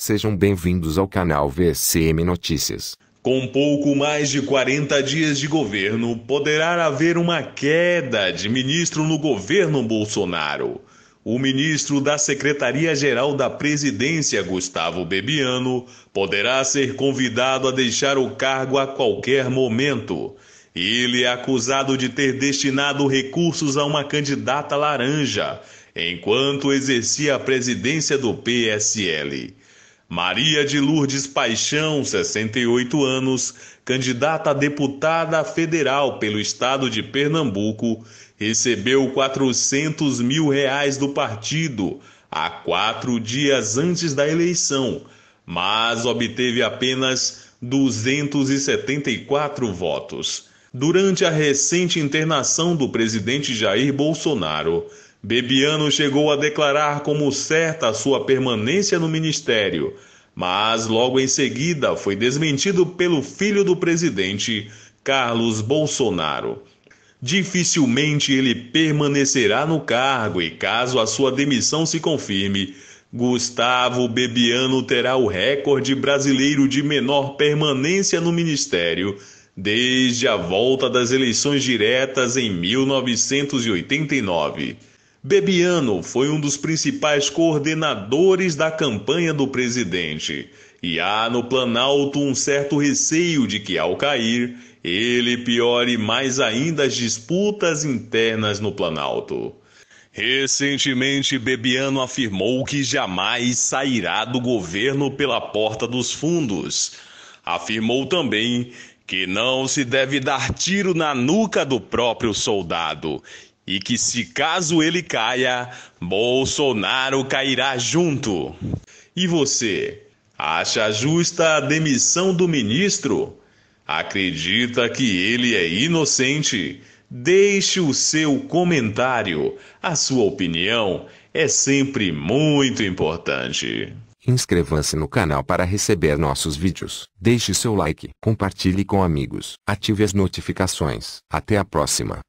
Sejam bem-vindos ao canal VCM Notícias. Com pouco mais de 40 dias de governo, poderá haver uma queda de ministro no governo Bolsonaro. O ministro da Secretaria-Geral da Presidência, Gustavo Bebiano, poderá ser convidado a deixar o cargo a qualquer momento. Ele é acusado de ter destinado recursos a uma candidata laranja, enquanto exercia a presidência do PSL. Maria de Lourdes Paixão, 68 anos, candidata a deputada federal pelo estado de Pernambuco, recebeu 400 mil reais do partido há quatro dias antes da eleição, mas obteve apenas 274 votos. Durante a recente internação do presidente Jair Bolsonaro, Bebiano chegou a declarar como certa a sua permanência no ministério, mas logo em seguida foi desmentido pelo filho do presidente, Carlos Bolsonaro. Dificilmente ele permanecerá no cargo e, caso a sua demissão se confirme, Gustavo Bebiano terá o recorde brasileiro de menor permanência no ministério desde a volta das eleições diretas em 1989. Bebiano foi um dos principais coordenadores da campanha do presidente, e há no Planalto um certo receio de que, ao cair, ele piore mais ainda as disputas internas no Planalto. Recentemente, Bebiano afirmou que jamais sairá do governo pela porta dos fundos. Afirmou também que não se deve dar tiro na nuca do próprio soldado e que, se caso ele caia, Bolsonaro cairá junto. E você, acha justa a demissão do ministro? Acredita que ele é inocente? Deixe o seu comentário. A sua opinião é sempre muito importante. Inscreva-se no canal para receber nossos vídeos. Deixe seu like, compartilhe com amigos, ative as notificações. Até a próxima.